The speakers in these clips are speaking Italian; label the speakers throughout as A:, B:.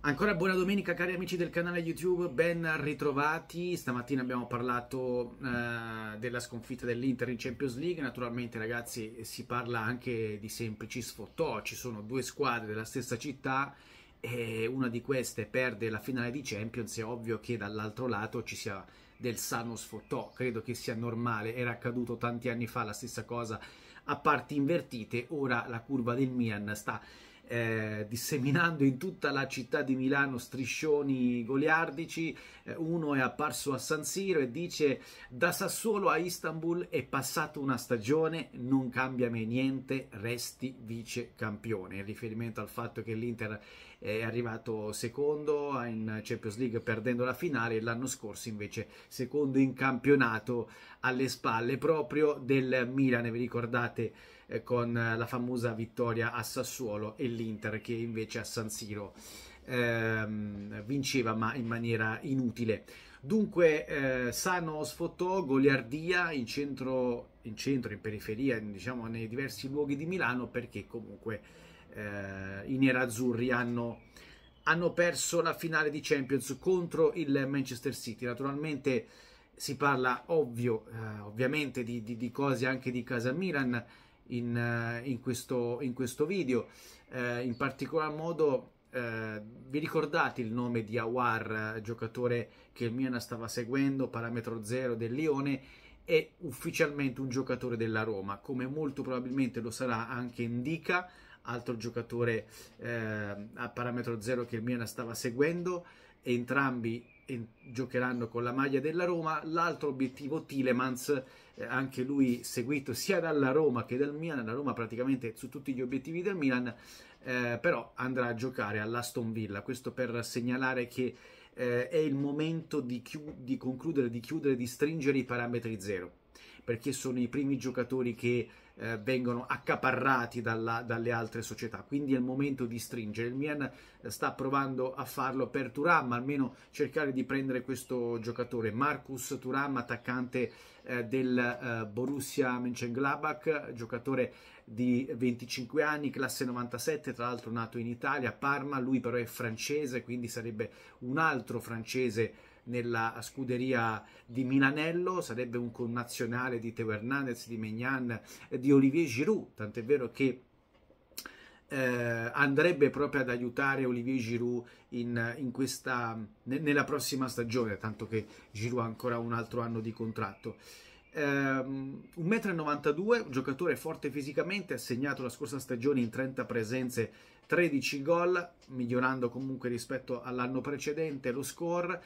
A: Ancora buona domenica cari amici del canale YouTube, ben ritrovati. Stamattina abbiamo parlato eh, della sconfitta dell'Inter in Champions League. Naturalmente ragazzi si parla anche di semplici sfottò, ci sono due squadre della stessa città e una di queste perde la finale di Champions, è ovvio che dall'altro lato ci sia del sano sfottò, credo che sia normale, era accaduto tanti anni fa la stessa cosa a parti invertite, ora la curva del Mian sta eh, disseminando in tutta la città di Milano striscioni goliardici. Eh, uno è apparso a San Siro e dice: Da Sassuolo a Istanbul è passata una stagione, non cambia mai niente, resti vice campione. In riferimento al fatto che l'Inter è arrivato secondo in Champions League perdendo la finale e l'anno scorso invece secondo in campionato alle spalle proprio del Milan, vi ricordate? Eh, con eh, la famosa vittoria a Sassuolo e l'Inter che invece a San Siro ehm, vinceva ma in maniera inutile. Dunque eh, Sano sfottò, goliardia in centro, in centro, in periferia, in, diciamo nei diversi luoghi di Milano perché comunque eh, i nerazzurri hanno, hanno perso la finale di Champions contro il Manchester City. Naturalmente si parla ovvio, eh, ovviamente di, di, di, cose anche di casa Milan, in, eh, in, questo, in questo, video. Eh, in particolar modo eh, vi ricordate il nome di Awar, eh, giocatore che il Milan stava seguendo, parametro zero del Lione, è ufficialmente un giocatore della Roma, come molto probabilmente lo sarà anche Indica, altro giocatore eh, a parametro zero che il Milan stava seguendo, entrambi giocheranno con la maglia della Roma. L'altro obiettivo, Tilemans, eh, anche lui seguito sia dalla Roma che dal Milan, la Roma praticamente su tutti gli obiettivi del Milan, eh, però andrà a giocare all'Aston Villa. Questo per segnalare che eh, è il momento di, di concludere, di chiudere, di stringere i parametri zero perché sono i primi giocatori che eh, vengono accaparrati dalla, dalle altre società. Quindi è il momento di stringere. Il Mian eh, sta provando a farlo per Turam, almeno cercare di prendere questo giocatore. Marcus Turam, attaccante eh, del eh, Borussia Mönchengladbach, giocatore di 25 anni, classe 97, tra l'altro nato in Italia, a Parma. Lui però è francese, quindi sarebbe un altro francese nella scuderia di Milanello, sarebbe un connazionale di Teo Hernandez, di Megnan, eh, di Olivier Giroud, tant'è vero che eh, andrebbe proprio ad aiutare Olivier Giroud in, in questa, nella prossima stagione, tanto che Giroud ha ancora un altro anno di contratto ehm, 1,92 m, un giocatore forte fisicamente, ha segnato la scorsa stagione in 30 presenze 13 gol, migliorando comunque rispetto all'anno precedente lo score,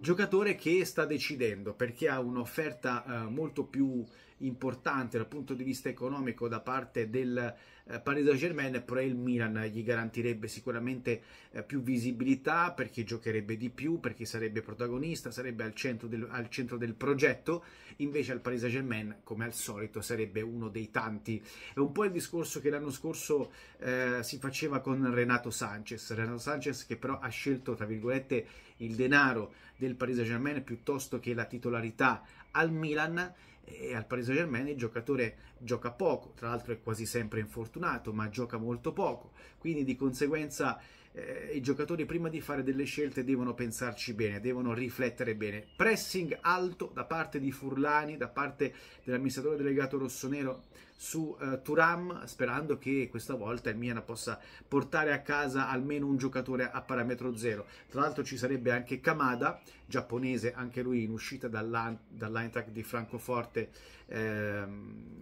A: giocatore che sta decidendo perché ha un'offerta eh, molto più importante dal punto di vista economico da parte del eh, Paris Saint Germain, però il Milan gli garantirebbe sicuramente eh, più visibilità perché giocherebbe di più, perché sarebbe protagonista, sarebbe al centro del, al centro del progetto, invece al Paris Saint Germain, come al solito, sarebbe uno dei tanti. È un po' il discorso che l'anno scorso eh, si faceva con Renato Sanchez, Renato Sanchez che però ha scelto, tra virgolette, il denaro del Paris Saint Germain piuttosto che la titolarità al Milan e al Paris Saint Germain il giocatore gioca poco, tra l'altro è quasi sempre infortunato, ma gioca molto poco, quindi di conseguenza eh, i giocatori prima di fare delle scelte devono pensarci bene, devono riflettere bene. Pressing alto da parte di Furlani, da parte dell'amministratore delegato rossonero su eh, Turam, sperando che questa volta il Milan possa portare a casa almeno un giocatore a parametro zero. Tra l'altro ci sarebbe anche Kamada, giapponese, anche lui in uscita dall'Eintracht di Francoforte. Ehm,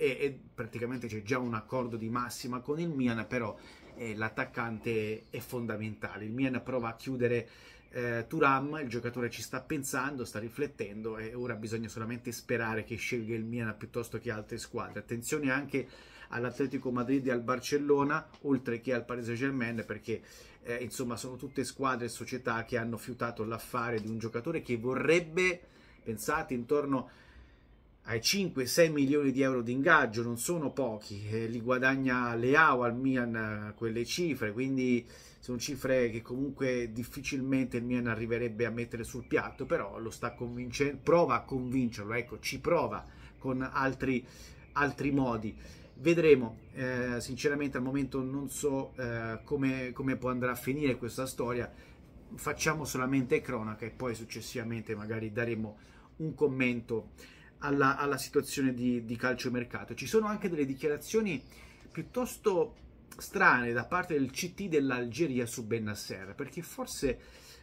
A: e, e praticamente c'è già un accordo di massima con il Milan, però e l'attaccante è fondamentale. Il Milan prova a chiudere eh, Turam, il giocatore ci sta pensando, sta riflettendo e ora bisogna solamente sperare che scelga il Milan piuttosto che altre squadre. Attenzione anche all'Atletico Madrid e al Barcellona, oltre che al Paris Saint-Germain, perché eh, insomma sono tutte squadre e società che hanno fiutato l'affare di un giocatore che vorrebbe, pensate, intorno a ai 5-6 milioni di euro di ingaggio, non sono pochi, eh, li guadagna Leao al Milan eh, quelle cifre, quindi sono cifre che comunque difficilmente il Milan arriverebbe a mettere sul piatto, però lo sta convincendo, prova a convincerlo, ecco, ci prova con altri, altri modi. Vedremo, eh, sinceramente al momento non so eh, come, come può andare a finire questa storia, facciamo solamente cronaca e poi successivamente magari daremo un commento alla, alla situazione di, di calciomercato. Ci sono anche delle dichiarazioni piuttosto strane da parte del CT dell'Algeria su Benasser, perché forse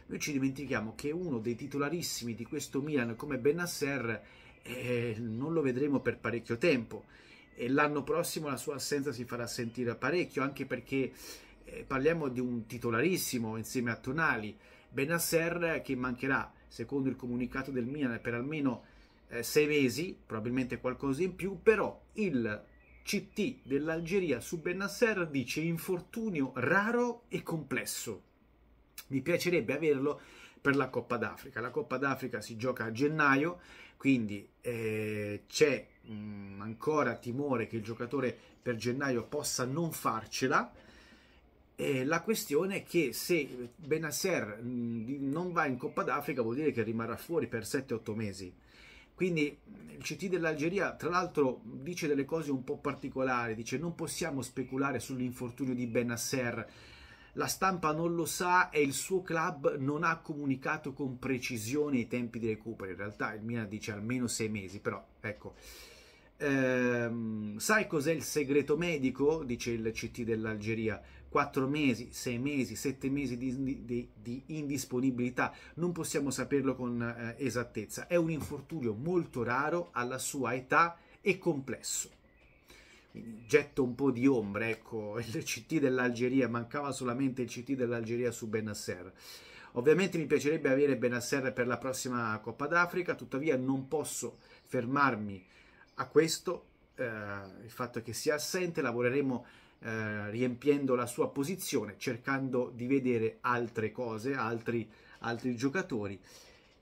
A: noi ci dimentichiamo che uno dei titolarissimi di questo Milan come Benasser eh, non lo vedremo per parecchio tempo e l'anno prossimo la sua assenza si farà sentire parecchio, anche perché eh, parliamo di un titolarissimo insieme a Tonali, Benasser che mancherà, secondo il comunicato del Milan, per almeno eh, sei mesi, probabilmente qualcosa in più, però il CT dell'Algeria su Benasser dice infortunio raro e complesso. Mi piacerebbe averlo per la Coppa d'Africa. La Coppa d'Africa si gioca a gennaio, quindi eh, c'è mh, mm, ancora timore che il giocatore per gennaio possa non farcela. Eh, la questione è che se Benasser mh, mm, non va in Coppa d'Africa vuol dire che rimarrà fuori per 7-8 mesi quindi il CT dell'Algeria, tra l'altro, dice delle cose un po' particolari, dice non possiamo speculare sull'infortunio di Benasser, la stampa non lo sa e il suo club non ha comunicato con precisione i tempi di recupero, in realtà il Milan dice almeno sei mesi, però ecco. Ehm, sai cos'è il segreto medico? dice il CT dell'Algeria. 4 mesi, 6 mesi, 7 mesi di, di, di indisponibilità, non possiamo saperlo con eh, esattezza. È un infortunio molto raro alla sua età e complesso. Quindi getto un po' di ombre, ecco, il CT dell'Algeria, mancava solamente il CT dell'Algeria su Benasser. Ovviamente mi piacerebbe avere Benasser per la prossima Coppa d'Africa, tuttavia non posso fermarmi a questo, eh, il fatto che sia assente, lavoreremo eh, riempiendo la sua posizione, cercando di vedere altre cose, altri, altri giocatori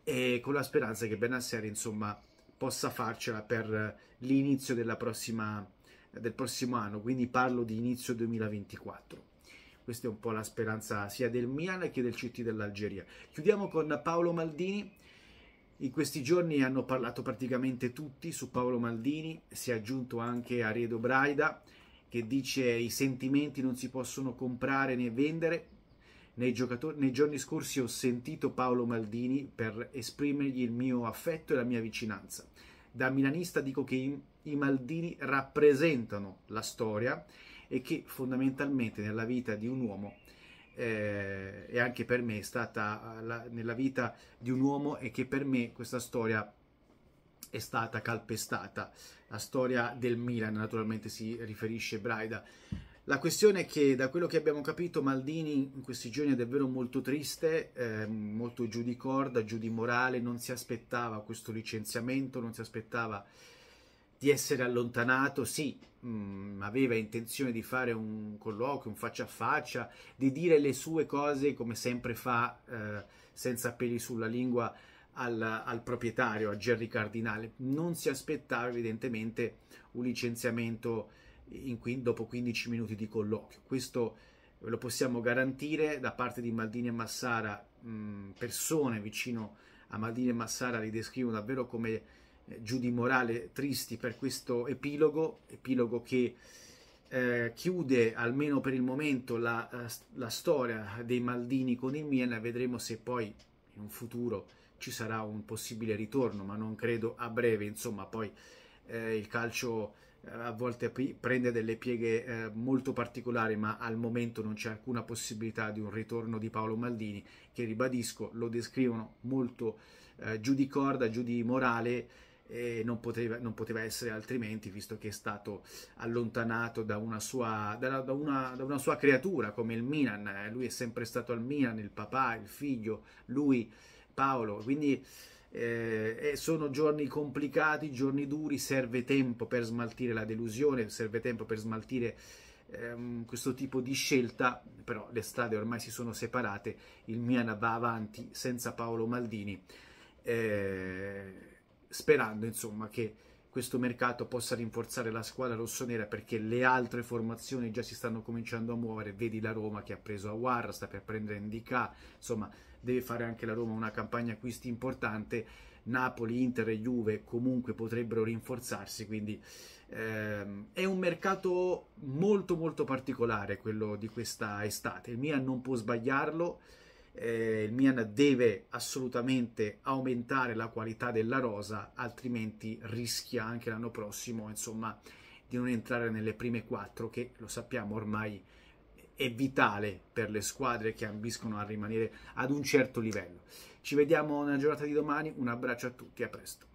A: e con la speranza che Benassere insomma possa farcela per l'inizio della prossima, del prossimo anno, quindi parlo di inizio 2024. Questa è un po' la speranza sia del Milan che del CT dell'Algeria. Chiudiamo con Paolo Maldini. In questi giorni hanno parlato praticamente tutti su Paolo Maldini, si è aggiunto anche Aredo Braida, che dice i sentimenti non si possono comprare né vendere, nei, giocatori, nei, giorni scorsi ho sentito Paolo Maldini per esprimergli il mio affetto e la mia vicinanza. Da milanista dico che i, i Maldini rappresentano la storia e che fondamentalmente nella vita di un uomo eh, e anche per me è stata la, nella vita di un uomo e che per me questa storia è stata calpestata. La storia del Milan, naturalmente, si riferisce Braida. La questione è che, da quello che abbiamo capito, Maldini in questi giorni è davvero molto triste, eh, molto giù di corda, giù di morale, non si aspettava questo licenziamento, non si aspettava di essere allontanato, sì, mh, mm, aveva intenzione di fare un colloquio, un faccia a faccia, di dire le sue cose come sempre fa, eh, senza peli sulla lingua, al, al, proprietario, a Gerry Cardinale. Non si aspettava evidentemente un licenziamento in, in, dopo 15 minuti di colloquio. Questo lo possiamo garantire da parte di Maldini e Massara, mh, mm, persone vicino a Maldini e Massara li descrivono davvero come eh, giù di morale tristi per questo epilogo, epilogo che eh, chiude almeno per il momento la, eh, la, storia dei Maldini con il Milan, vedremo se poi in un futuro ci sarà un possibile ritorno, ma non credo a breve, insomma poi eh, il calcio eh, a volte prende delle pieghe eh, molto particolari, ma al momento non c'è alcuna possibilità di un ritorno di Paolo Maldini, che ribadisco lo descrivono molto eh, giù di corda, giù di morale. E non poteva, non poteva essere altrimenti, visto che è stato allontanato da una sua, da, da una, da una sua creatura come il Milan. Eh, lui è sempre stato al Milan, il papà, il figlio, lui Paolo, quindi eh, eh, sono giorni complicati, giorni duri, serve tempo per smaltire la delusione, serve tempo per smaltire ehm, questo tipo di scelta, però le strade ormai si sono separate, il Milan va avanti senza Paolo Maldini, eh, sperando insomma che questo mercato possa rinforzare la squadra rossonera perché le altre formazioni già si stanno cominciando a muovere, vedi la Roma che ha preso Aguarra, sta per prendere Indica, insomma deve fare anche la Roma una campagna acquisti importante, Napoli, Inter e Juve comunque potrebbero rinforzarsi, quindi ehm, è un mercato molto molto particolare quello di questa estate, il Milan non può sbagliarlo, eh, il Milan deve assolutamente aumentare la qualità della rosa, altrimenti rischia anche l'anno prossimo insomma, di non entrare nelle prime quattro, che lo sappiamo ormai è vitale per le squadre che ambiscono a rimanere ad un certo livello. Ci vediamo nella giornata di domani, un abbraccio a tutti, a presto.